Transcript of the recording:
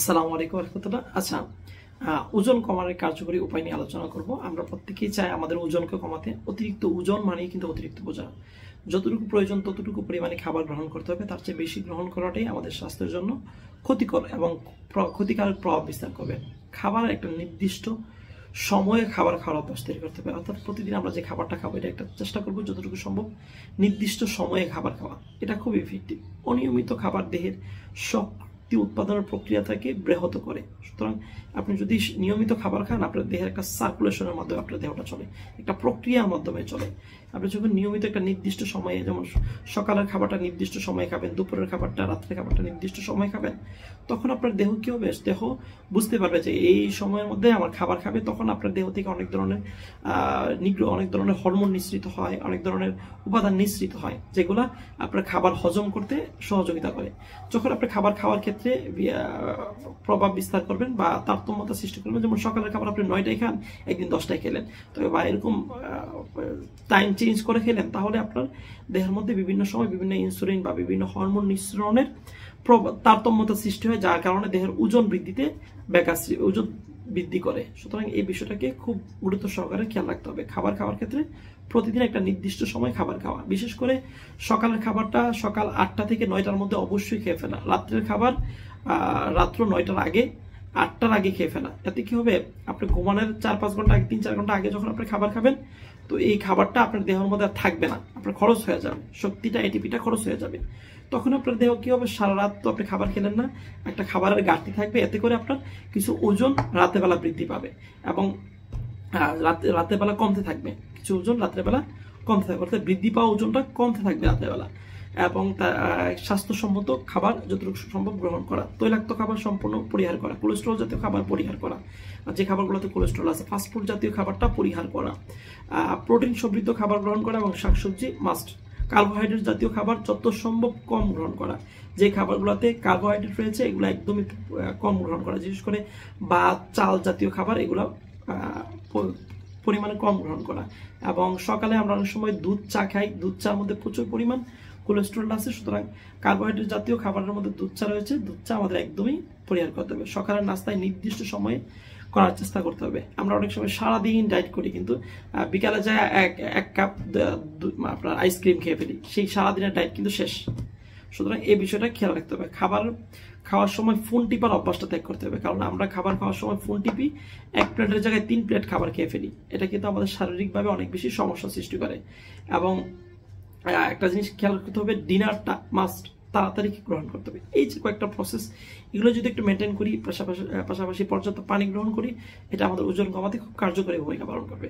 আসসালামু আলাইকুম রহমতুল্লাহ আচ্ছা ওজন কমানোর কার্যকরী উপায় নিয়ে আলোচনা করব আমরা প্রত্যেকেই চাই আমাদের ওজনকে কমাতে অতিরিক্ত ওজন মানেই কিন্তু অতিরিক্ত বোঝা যতটুকু প্রয়োজন ততটুকু পরিমাণে খাবার গ্রহণ করতে হবে তার চেয়ে বেশি গ্রহণ করাটাই আমাদের স্বাস্থ্যের জন্য ক্ষতিকর এবং ক্ষতিকারক প্রভাব বিস্তার করবে খাবার একটা নির্দিষ্ট সময়ে খাবার খাওয়ার অভ্যাস তৈরি করতে হবে অর্থাৎ প্রতিদিন আমরা যে খাবারটা খাবো এটা একটা চেষ্টা করবো যতটুকু সম্ভব নির্দিষ্ট সময়ে খাবার খাওয়া এটা খুব ইফেক্টিভ অনিয়মিত খাবার দেহের সক্রিয় শক্তি উৎপাদনের প্রক্রিয়া থেকে ব্যাহত করে সুতরাং আপনি যদি নিয়মিত খাবার খান আপনার দেহের একটা সার্কুলেশনের মাধ্যমে আপনার দেহটা চলে একটা প্রক্রিয়ার মাধ্যমে চলে আপনি যখন নিয়মিত একটা নির্দিষ্ট সময়ে যেমন সকালের খাবারটা নির্দিষ্ট সময়ে খাবেন দুপুরের খাবারটা রাত্রের খাবারটা নির্দিষ্ট সময় খাবেন তখন আপনার দেহ কী হবে দেহ বুঝতে পারবে যে এই সময়ের মধ্যে আমার খাবার খাবে তখন আপনার দেহ থেকে অনেক ধরনের নিগ্রহ অনেক ধরনের হরমোন নিঃসৃত হয় অনেক ধরনের উপাদান নিঃসৃত হয় যেগুলো আপনার খাবার হজম করতে সহযোগিতা করে যখন আপনি খাবার খাওয়ার ক্ষেত্রে প্রভাব বিস্তার করবেন করবেন বা তারতম্যতা সৃষ্টি করবেন যেমন সকালের খাবার আপনি নয়টায় খান একদিন দশটায় খেলেন তবে বা এরকম টাইম চেঞ্জ করে খেলেন তাহলে আপনার দেহের মধ্যে বিভিন্ন সময় বিভিন্ন ইনসুলিন বা বিভিন্ন হরমোন নিঃসরণের তারতম্যতা সৃষ্টি হয় যার কারণে দেহের ওজন বৃদ্ধিতে ব্যাঘাত ওজন বৃদ্ধি করে সুতরাং এই বিষয়টাকে খুব গুরুত্ব সহকারে খেয়াল রাখতে হবে খাবার খাওয়ার ক্ষেত্রে প্রতিদিন একটা নির্দিষ্ট সময় খাবার খাওয়া বিশেষ করে সকালের খাবারটা সকাল আটটা থেকে নয়টার মধ্যে অবশ্যই খেয়ে ফেলা রাত্রের খাবার রাত্র নয়টার আগে আটটার আগে খেয়ে ফেলা এতে কি হবে আপনি ঘুমানোর চার পাঁচ ঘন্টা আগে তিন চার ঘন্টা আগে যখন আপনি খাবার খাবেন তো এই খাবারটা আপনার দেহের মধ্যে আর থাকবে না আপনার খরচ হয়ে যাবে শক্তিটা এটিপিটা খরচ হয়ে যাবে তখন আপনার দেহ কী হবে সারা রাত তো আপনি খাবার খেলেন না একটা খাবারের ঘাটতি থাকবে এতে করে আপনার কিছু ওজন রাতেবেলা বৃদ্ধি পাবে এবং রাতে রাতের বেলা কমতে থাকবে কিছু ওজন রাত্রেবেলা কমতে থাকবে অর্থাৎ বৃদ্ধি পাওয়া ওজনটা কমতে থাকবে রাতের বেলা এবং স্বাস্থ্যসম্মত খাবার যতটুকু সম্ভব গ্রহণ করা তৈলাক্ত খাবার সম্পূর্ণ পরিহার করা কোলেস্ট্রল জাতীয় খাবার পরিহার করা যে খাবারগুলোতে কোলেস্ট্রল আছে ফাস্টফুড জাতীয় খাবারটা পরিহার করা প্রোটিন সমৃদ্ধ খাবার গ্রহণ করা এবং শাকসবজি মাস্ট কার্বোহাইড্রেট জাতীয় খাবার যত সম্ভব কম গ্রহণ করা যে খাবারগুলোতে কার্বোহাইড্রেট রয়েছে এগুলো একদমই কম গ্রহণ করা বিশেষ করে বা চাল জাতীয় খাবার এগুলো পরিমাণে কম গ্রহণ করা এবং সকালে আমরা অনেক সময় দুধ চা খাই দুধ চার মধ্যে প্রচুর পরিমাণ কোলেস্ট্রল আছে সুতরাং কার্বোহাইড্রেট জাতীয় খাবারের মধ্যে দুধ চা রয়েছে দুধ চা আমাদের একদমই পরিহার করতে হবে সকালের নাস্তায় নির্দিষ্ট সময়ে করার চেষ্টা করতে হবে আমরা অনেক সময় সারাদিন ডায়েট করি কিন্তু বিকালে যায় এক এক কাপ আপনার আইসক্রিম খেয়ে ফেলি সেই সারাদিনের ডায়েট কিন্তু শেষ সুতরাং এই বিষয়টা খেয়াল রাখতে হবে খাবার খাওয়ার সময় ফোন টিপার অভ্যাসটা ত্যাগ করতে হবে কারণ আমরা খাবার খাওয়ার সময় ফোন টিপি এক প্লেটের জায়গায় তিন প্লেট খাবার খেয়ে ফেলি এটা কিন্তু আমাদের শারীরিকভাবে অনেক বেশি সমস্যা সৃষ্টি করে এবং একটা জিনিস খেয়াল করতে হবে ডিনারটা মাস্ট তাড়াতাড়ি গ্রহণ করতে হবে এই যে কয়েকটা প্রসেস এগুলো যদি একটু মেনটেন করি পাশাপাশি পাশাপাশি পর্যাপ্ত পানি গ্রহণ করি এটা আমাদের ওজন কমাতে খুব কার্যকরী ভূমিকা পালন করবে